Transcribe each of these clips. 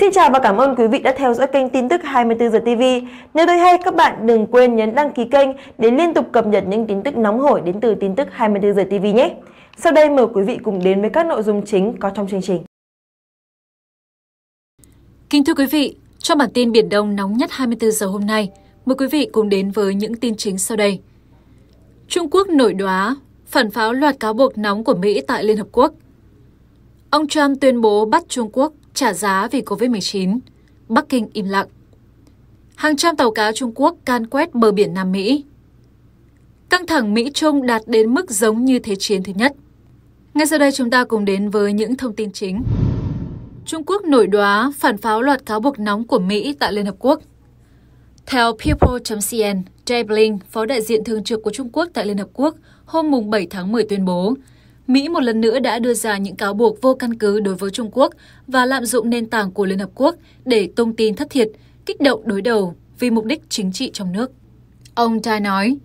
Xin chào và cảm ơn quý vị đã theo dõi kênh tin tức 24 giờ TV. Nếu thấy hay các bạn đừng quên nhấn đăng ký kênh để liên tục cập nhật những tin tức nóng hổi đến từ tin tức 24 giờ TV nhé. Sau đây mời quý vị cùng đến với các nội dung chính có trong chương trình. Kính thưa quý vị, trong bản tin Biển Đông nóng nhất 24 giờ hôm nay, mời quý vị cùng đến với những tin chính sau đây. Trung Quốc nổi đoá, phản pháo loạt cáo buộc nóng của Mỹ tại Liên Hợp Quốc. Ông Trump tuyên bố bắt Trung Quốc trả giá vì COVID-19. Bắc Kinh im lặng. Hàng trăm tàu cá Trung Quốc can quét bờ biển Nam Mỹ. Căng thẳng Mỹ-Trung đạt đến mức giống như Thế chiến thứ nhất. Ngay sau đây chúng ta cùng đến với những thông tin chính. Trung Quốc nổi đóa phản pháo loạt cáo buộc nóng của Mỹ tại Liên Hợp Quốc. Theo People.cn, Jay Bling, phó đại diện thường trực của Trung Quốc tại Liên Hợp Quốc, hôm 7 tháng 10 tuyên bố, Mỹ một lần nữa đã đưa ra những cáo buộc vô căn cứ đối với Trung Quốc và lạm dụng nền tảng của Liên Hợp Quốc để tung tin thất thiệt, kích động đối đầu vì mục đích chính trị trong nước. Ông Tai nói,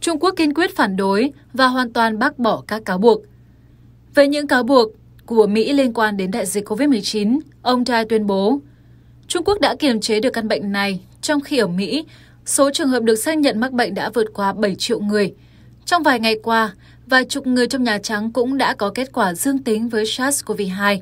Trung Quốc kiên quyết phản đối và hoàn toàn bác bỏ các cáo buộc. Về những cáo buộc của Mỹ liên quan đến đại dịch COVID-19, ông Tai tuyên bố, Trung Quốc đã kiềm chế được căn bệnh này, trong khi ở Mỹ, số trường hợp được xác nhận mắc bệnh đã vượt qua 7 triệu người. Trong vài ngày qua, và chục người trong Nhà Trắng cũng đã có kết quả dương tính với SARS-CoV-2.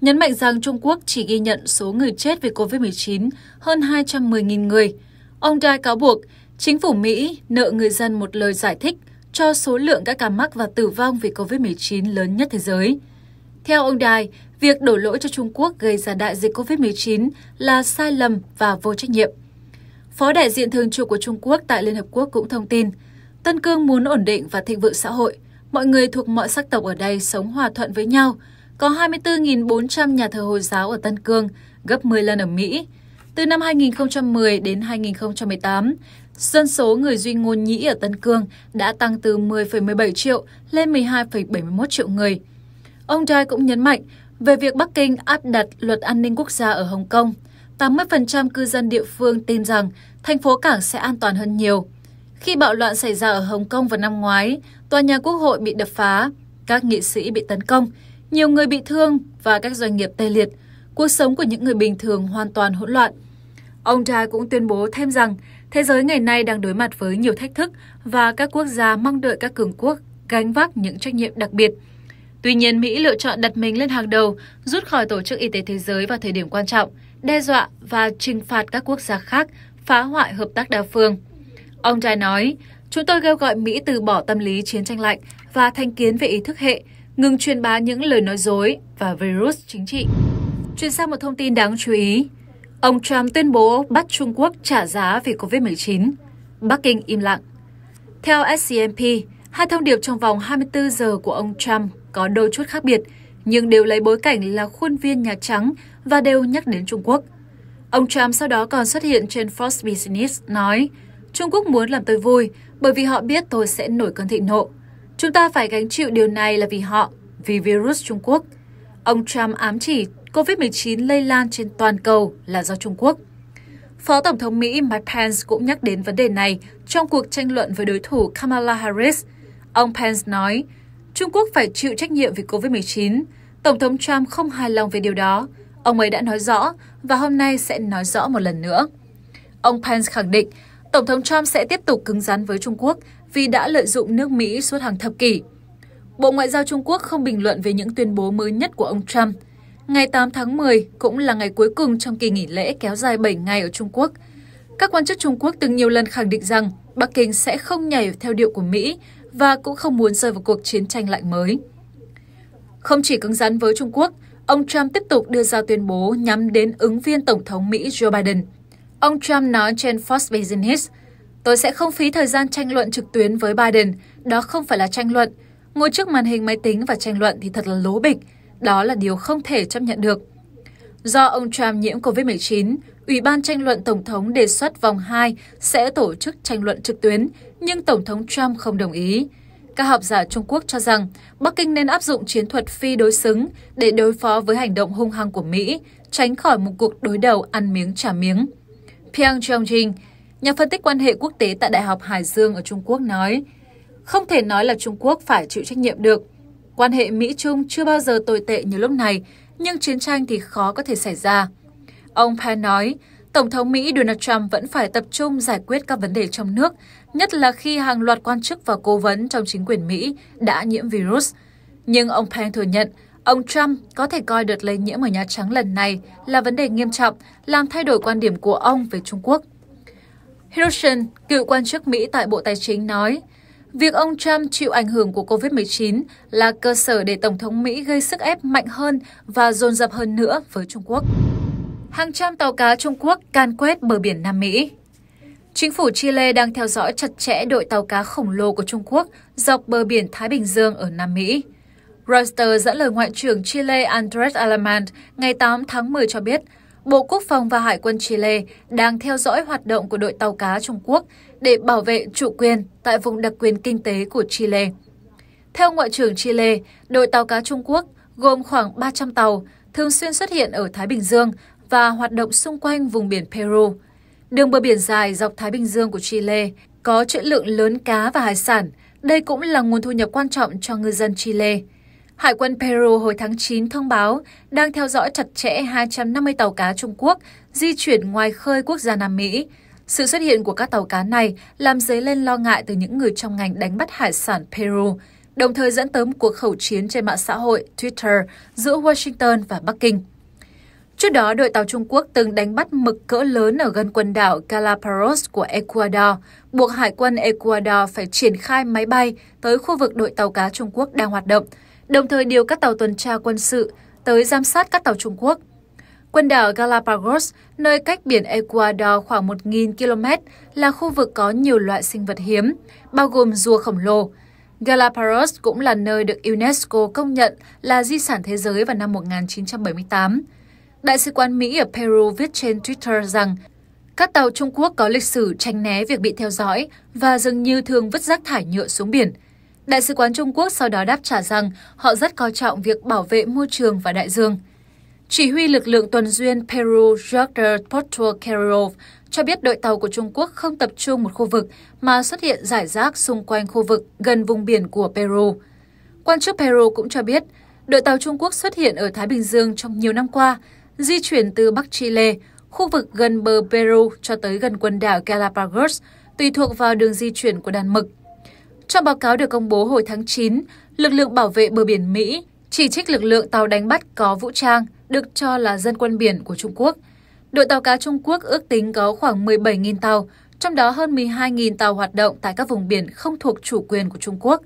Nhấn mạnh rằng Trung Quốc chỉ ghi nhận số người chết vì COVID-19 hơn 210.000 người. Ông Dai cáo buộc chính phủ Mỹ nợ người dân một lời giải thích cho số lượng các ca mắc và tử vong vì COVID-19 lớn nhất thế giới. Theo ông Đài, việc đổ lỗi cho Trung Quốc gây ra đại dịch COVID-19 là sai lầm và vô trách nhiệm. Phó đại diện thường trực của Trung Quốc tại Liên Hợp Quốc cũng thông tin – Tân Cương muốn ổn định và thịnh vượng xã hội. Mọi người thuộc mọi sắc tộc ở đây sống hòa thuận với nhau. Có 24.400 nhà thờ Hồi giáo ở Tân Cương, gấp 10 lần ở Mỹ. Từ năm 2010 đến 2018, dân số người Duy Ngôn Nhĩ ở Tân Cương đã tăng từ 10,17 triệu lên 12,71 triệu người. Ông Dai cũng nhấn mạnh về việc Bắc Kinh áp đặt luật an ninh quốc gia ở Hồng Kông. 80% cư dân địa phương tin rằng thành phố cảng sẽ an toàn hơn nhiều. Khi bạo loạn xảy ra ở Hồng Kông vào năm ngoái, tòa nhà quốc hội bị đập phá, các nghị sĩ bị tấn công, nhiều người bị thương và các doanh nghiệp tê liệt. Cuộc sống của những người bình thường hoàn toàn hỗn loạn. Ông Trai cũng tuyên bố thêm rằng thế giới ngày nay đang đối mặt với nhiều thách thức và các quốc gia mong đợi các cường quốc gánh vác những trách nhiệm đặc biệt. Tuy nhiên, Mỹ lựa chọn đặt mình lên hàng đầu, rút khỏi Tổ chức Y tế Thế giới vào thời điểm quan trọng, đe dọa và trừng phạt các quốc gia khác phá hoại hợp tác đa phương. Ông trai nói, chúng tôi kêu gọi Mỹ từ bỏ tâm lý chiến tranh lạnh và thành kiến về ý thức hệ, ngừng truyền bá những lời nói dối và virus chính trị. Chuyển sang một thông tin đáng chú ý. Ông Trump tuyên bố bắt Trung Quốc trả giá vì COVID-19. Bắc Kinh im lặng. Theo SCMP, hai thông điệp trong vòng 24 giờ của ông Trump có đôi chút khác biệt, nhưng đều lấy bối cảnh là khuôn viên Nhà Trắng và đều nhắc đến Trung Quốc. Ông Trump sau đó còn xuất hiện trên Fox Business nói – Trung Quốc muốn làm tôi vui bởi vì họ biết tôi sẽ nổi cơn thịnh nộ. Chúng ta phải gánh chịu điều này là vì họ, vì virus Trung Quốc. Ông Trump ám chỉ COVID-19 lây lan trên toàn cầu là do Trung Quốc. Phó Tổng thống Mỹ Mike Pence cũng nhắc đến vấn đề này trong cuộc tranh luận với đối thủ Kamala Harris. Ông Pence nói, Trung Quốc phải chịu trách nhiệm vì COVID-19. Tổng thống Trump không hài lòng về điều đó. Ông ấy đã nói rõ và hôm nay sẽ nói rõ một lần nữa. Ông Pence khẳng định Tổng thống Trump sẽ tiếp tục cứng rắn với Trung Quốc vì đã lợi dụng nước Mỹ suốt hàng thập kỷ. Bộ Ngoại giao Trung Quốc không bình luận về những tuyên bố mới nhất của ông Trump. Ngày 8 tháng 10 cũng là ngày cuối cùng trong kỳ nghỉ lễ kéo dài 7 ngày ở Trung Quốc. Các quan chức Trung Quốc từng nhiều lần khẳng định rằng Bắc Kinh sẽ không nhảy theo điệu của Mỹ và cũng không muốn rơi vào cuộc chiến tranh lạnh mới. Không chỉ cứng rắn với Trung Quốc, ông Trump tiếp tục đưa ra tuyên bố nhắm đến ứng viên Tổng thống Mỹ Joe Biden – Ông Trump nói trên Fox Business, Tôi sẽ không phí thời gian tranh luận trực tuyến với Biden, đó không phải là tranh luận. Ngồi trước màn hình máy tính và tranh luận thì thật là lố bịch, đó là điều không thể chấp nhận được. Do ông Trump nhiễm COVID-19, Ủy ban tranh luận Tổng thống đề xuất vòng 2 sẽ tổ chức tranh luận trực tuyến, nhưng Tổng thống Trump không đồng ý. Các học giả Trung Quốc cho rằng Bắc Kinh nên áp dụng chiến thuật phi đối xứng để đối phó với hành động hung hăng của Mỹ, tránh khỏi một cuộc đối đầu ăn miếng trả miếng. Piang Chong-jin, nhà phân tích quan hệ quốc tế tại Đại học Hải Dương ở Trung Quốc nói, không thể nói là Trung Quốc phải chịu trách nhiệm được. Quan hệ Mỹ-Trung chưa bao giờ tồi tệ như lúc này, nhưng chiến tranh thì khó có thể xảy ra. Ông Pan nói, Tổng thống Mỹ Donald Trump vẫn phải tập trung giải quyết các vấn đề trong nước, nhất là khi hàng loạt quan chức và cố vấn trong chính quyền Mỹ đã nhiễm virus. Nhưng ông Pan thừa nhận, Ông Trump có thể coi đợt lây nhiễm ở Nhà Trắng lần này là vấn đề nghiêm trọng, làm thay đổi quan điểm của ông về Trung Quốc. Hiroshin, cựu quan chức Mỹ tại Bộ Tài chính nói, việc ông Trump chịu ảnh hưởng của COVID-19 là cơ sở để Tổng thống Mỹ gây sức ép mạnh hơn và dồn dập hơn nữa với Trung Quốc. Hàng trăm tàu cá Trung Quốc can quét bờ biển Nam Mỹ Chính phủ Chile đang theo dõi chặt chẽ đội tàu cá khổng lồ của Trung Quốc dọc bờ biển Thái Bình Dương ở Nam Mỹ. Reuters dẫn lời Ngoại trưởng Chile Andrés Alamán ngày 8 tháng 10 cho biết, Bộ Quốc phòng và Hải quân Chile đang theo dõi hoạt động của đội tàu cá Trung Quốc để bảo vệ chủ quyền tại vùng đặc quyền kinh tế của Chile. Theo Ngoại trưởng Chile, đội tàu cá Trung Quốc gồm khoảng 300 tàu, thường xuyên xuất hiện ở Thái Bình Dương và hoạt động xung quanh vùng biển Peru. Đường bờ biển dài dọc Thái Bình Dương của Chile có trữ lượng lớn cá và hải sản. Đây cũng là nguồn thu nhập quan trọng cho ngư dân Chile. Hải quân Peru hồi tháng 9 thông báo đang theo dõi chặt chẽ 250 tàu cá Trung Quốc di chuyển ngoài khơi quốc gia Nam Mỹ. Sự xuất hiện của các tàu cá này làm dấy lên lo ngại từ những người trong ngành đánh bắt hải sản Peru, đồng thời dẫn tới một cuộc khẩu chiến trên mạng xã hội Twitter giữa Washington và Bắc Kinh. Trước đó, đội tàu Trung Quốc từng đánh bắt mực cỡ lớn ở gần quần đảo Galapagos của Ecuador, buộc Hải quân Ecuador phải triển khai máy bay tới khu vực đội tàu cá Trung Quốc đang hoạt động – đồng thời điều các tàu tuần tra quân sự tới giám sát các tàu Trung Quốc. Quần đảo Galapagos, nơi cách biển Ecuador khoảng 1.000 km, là khu vực có nhiều loại sinh vật hiếm, bao gồm rùa khổng lồ. Galapagos cũng là nơi được UNESCO công nhận là di sản thế giới vào năm 1978. Đại sứ quán Mỹ ở Peru viết trên Twitter rằng các tàu Trung Quốc có lịch sử tránh né việc bị theo dõi và dường như thường vứt rác thải nhựa xuống biển – Đại sứ quán Trung Quốc sau đó đáp trả rằng họ rất coi trọng việc bảo vệ môi trường và đại dương. Chỉ huy lực lượng tuần duyên Peru Jorge Porto Carrero cho biết đội tàu của Trung Quốc không tập trung một khu vực mà xuất hiện rải rác xung quanh khu vực gần vùng biển của Peru. Quan chức Peru cũng cho biết, đội tàu Trung Quốc xuất hiện ở Thái Bình Dương trong nhiều năm qua, di chuyển từ Bắc Chile, khu vực gần bờ Peru cho tới gần quần đảo Galapagos, tùy thuộc vào đường di chuyển của đàn mực. Trong báo cáo được công bố hồi tháng 9, lực lượng bảo vệ bờ biển Mỹ chỉ trích lực lượng tàu đánh bắt có vũ trang được cho là dân quân biển của Trung Quốc. Đội tàu cá Trung Quốc ước tính có khoảng 17.000 tàu, trong đó hơn 12.000 tàu hoạt động tại các vùng biển không thuộc chủ quyền của Trung Quốc.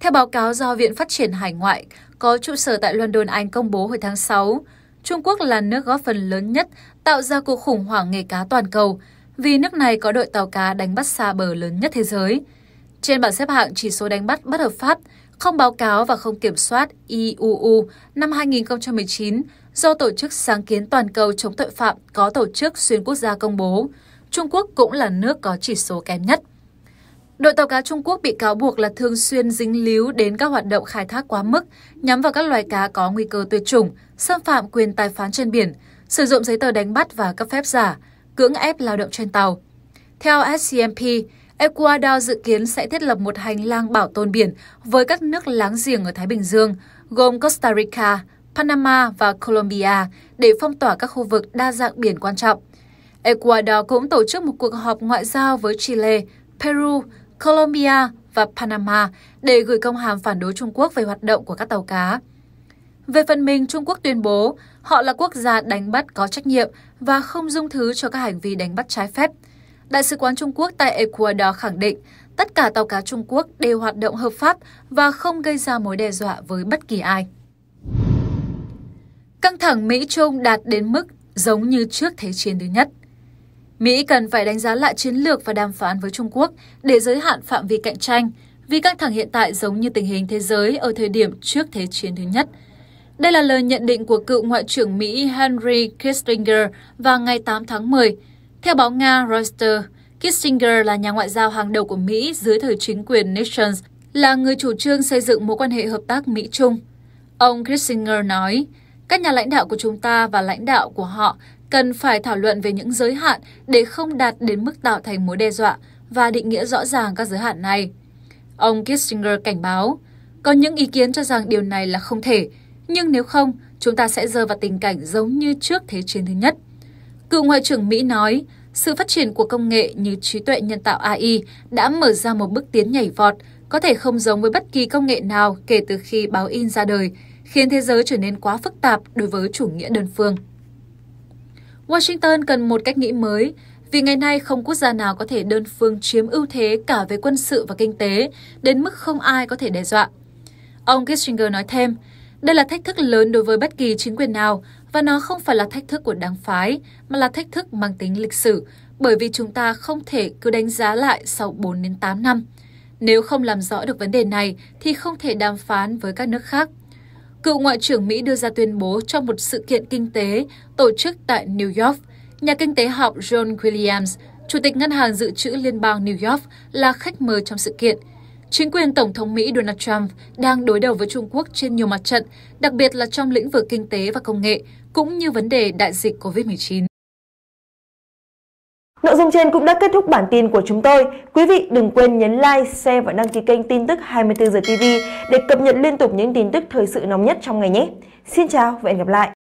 Theo báo cáo do Viện Phát triển Hải ngoại có trụ sở tại London, Anh công bố hồi tháng 6, Trung Quốc là nước góp phần lớn nhất tạo ra cuộc khủng hoảng nghề cá toàn cầu vì nước này có đội tàu cá đánh bắt xa bờ lớn nhất thế giới – trên bảng xếp hạng chỉ số đánh bắt bất hợp pháp, không báo cáo và không kiểm soát IUU năm 2019 do Tổ chức Sáng kiến Toàn cầu chống tội phạm có tổ chức xuyên quốc gia công bố, Trung Quốc cũng là nước có chỉ số kém nhất. Đội tàu cá Trung Quốc bị cáo buộc là thường xuyên dính líu đến các hoạt động khai thác quá mức, nhắm vào các loài cá có nguy cơ tuyệt chủng, xâm phạm quyền tài phán trên biển, sử dụng giấy tờ đánh bắt và cấp phép giả, cưỡng ép lao động trên tàu. Theo SCMP, Ecuador dự kiến sẽ thiết lập một hành lang bảo tồn biển với các nước láng giềng ở Thái Bình Dương, gồm Costa Rica, Panama và Colombia để phong tỏa các khu vực đa dạng biển quan trọng. Ecuador cũng tổ chức một cuộc họp ngoại giao với Chile, Peru, Colombia và Panama để gửi công hàm phản đối Trung Quốc về hoạt động của các tàu cá. Về phần mình, Trung Quốc tuyên bố họ là quốc gia đánh bắt có trách nhiệm và không dung thứ cho các hành vi đánh bắt trái phép – Đại sứ quán Trung Quốc tại Ecuador khẳng định tất cả tàu cá Trung Quốc đều hoạt động hợp pháp và không gây ra mối đe dọa với bất kỳ ai. Căng thẳng Mỹ-Trung đạt đến mức giống như trước Thế chiến thứ nhất. Mỹ cần phải đánh giá lại chiến lược và đàm phán với Trung Quốc để giới hạn phạm vi cạnh tranh, vì căng thẳng hiện tại giống như tình hình thế giới ở thời điểm trước Thế chiến thứ nhất. Đây là lời nhận định của cựu Ngoại trưởng Mỹ Henry Kissinger vào ngày 8 tháng 10, theo báo Nga Reuters, Kissinger là nhà ngoại giao hàng đầu của Mỹ dưới thời chính quyền Nixon, là người chủ trương xây dựng mối quan hệ hợp tác Mỹ-Trung. Ông Kissinger nói, các nhà lãnh đạo của chúng ta và lãnh đạo của họ cần phải thảo luận về những giới hạn để không đạt đến mức tạo thành mối đe dọa và định nghĩa rõ ràng các giới hạn này. Ông Kissinger cảnh báo, có những ý kiến cho rằng điều này là không thể, nhưng nếu không, chúng ta sẽ rơi vào tình cảnh giống như trước Thế chiến thứ nhất. Cựu Ngoại trưởng Mỹ nói, sự phát triển của công nghệ như trí tuệ nhân tạo AI đã mở ra một bước tiến nhảy vọt, có thể không giống với bất kỳ công nghệ nào kể từ khi báo in ra đời, khiến thế giới trở nên quá phức tạp đối với chủ nghĩa đơn phương. Washington cần một cách nghĩ mới, vì ngày nay không quốc gia nào có thể đơn phương chiếm ưu thế cả về quân sự và kinh tế, đến mức không ai có thể đe dọa. Ông Kissinger nói thêm, đây là thách thức lớn đối với bất kỳ chính quyền nào, và nó không phải là thách thức của đảng phái, mà là thách thức mang tính lịch sử, bởi vì chúng ta không thể cứ đánh giá lại sau 4 đến 8 năm. Nếu không làm rõ được vấn đề này thì không thể đàm phán với các nước khác. Cựu Ngoại trưởng Mỹ đưa ra tuyên bố trong một sự kiện kinh tế tổ chức tại New York. Nhà kinh tế học John Williams, Chủ tịch Ngân hàng Dự trữ Liên bang New York, là khách mời trong sự kiện – Chính quyền Tổng thống Mỹ Donald Trump đang đối đầu với Trung Quốc trên nhiều mặt trận, đặc biệt là trong lĩnh vực kinh tế và công nghệ, cũng như vấn đề đại dịch COVID-19. Nội dung trên cũng đã kết thúc bản tin của chúng tôi. Quý vị đừng quên nhấn like, share và đăng ký kênh tin tức 24 giờ TV để cập nhật liên tục những tin tức thời sự nóng nhất trong ngày nhé. Xin chào và hẹn gặp lại!